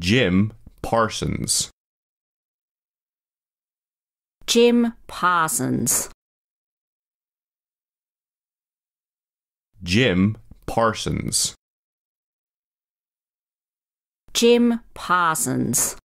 Jim Parsons. Jim Parsons. Jim Parsons. Jim Parsons.